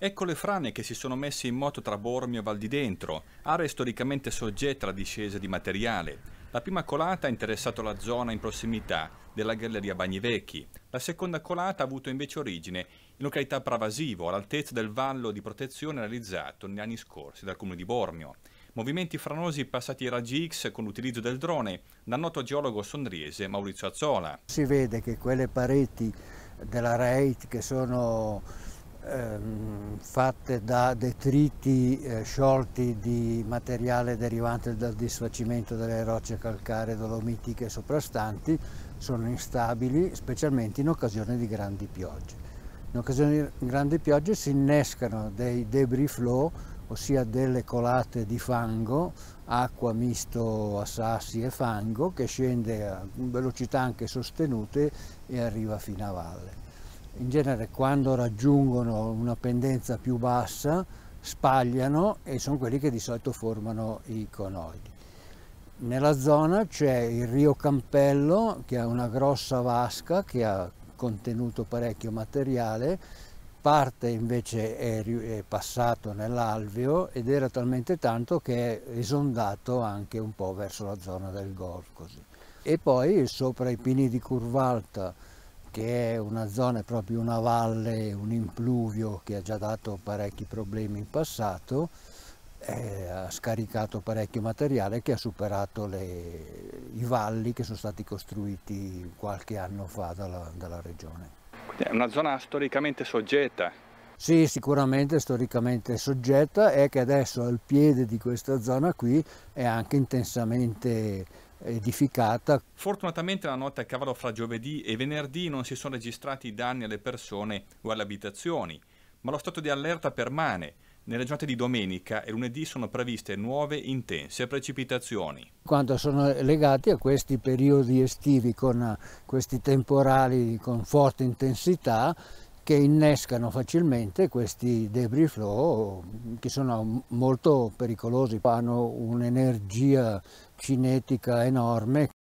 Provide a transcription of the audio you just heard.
Ecco le frane che si sono messe in moto tra Bormio e Val di Dentro, area storicamente soggetta alla discesa di materiale. La prima colata ha interessato la zona in prossimità della galleria Bagnivecchi, la seconda colata ha avuto invece origine in località Pravasivo, all'altezza del vallo di protezione realizzato negli anni scorsi dal comune di Bormio. Movimenti franosi passati ai raggi X con l'utilizzo del drone dal noto geologo sondriese Maurizio Azzola. Si vede che quelle pareti della REIT che sono ehm, fatte da detriti eh, sciolti di materiale derivante dal disfacimento delle rocce calcaree dolomitiche soprastanti sono instabili specialmente in occasione di grandi piogge. In occasione di grandi piogge si innescano dei debris flow, ossia delle colate di fango, acqua misto a sassi e fango che scende a velocità anche sostenute e arriva fino a valle in genere quando raggiungono una pendenza più bassa spagliano e sono quelli che di solito formano i conoidi. Nella zona c'è il Rio Campello che ha una grossa vasca che ha contenuto parecchio materiale, parte invece è, è passato nell'alveo ed era talmente tanto che è esondato anche un po' verso la zona del golf. Così. E poi sopra i pini di Curvalta che è una zona, proprio una valle, un impluvio che ha già dato parecchi problemi in passato, eh, ha scaricato parecchio materiale che ha superato le, i valli che sono stati costruiti qualche anno fa dalla, dalla regione. Quindi è una zona storicamente soggetta sì, sicuramente storicamente soggetta e che adesso al piede di questa zona qui è anche intensamente edificata. Fortunatamente la notte a cavallo fra giovedì e venerdì non si sono registrati danni alle persone o alle abitazioni, ma lo stato di allerta permane. Nelle giornate di domenica e lunedì sono previste nuove intense precipitazioni. Quando sono legati a questi periodi estivi con eh, questi temporali con forte intensità, che innescano facilmente questi debris flow che sono molto pericolosi, hanno un'energia cinetica enorme.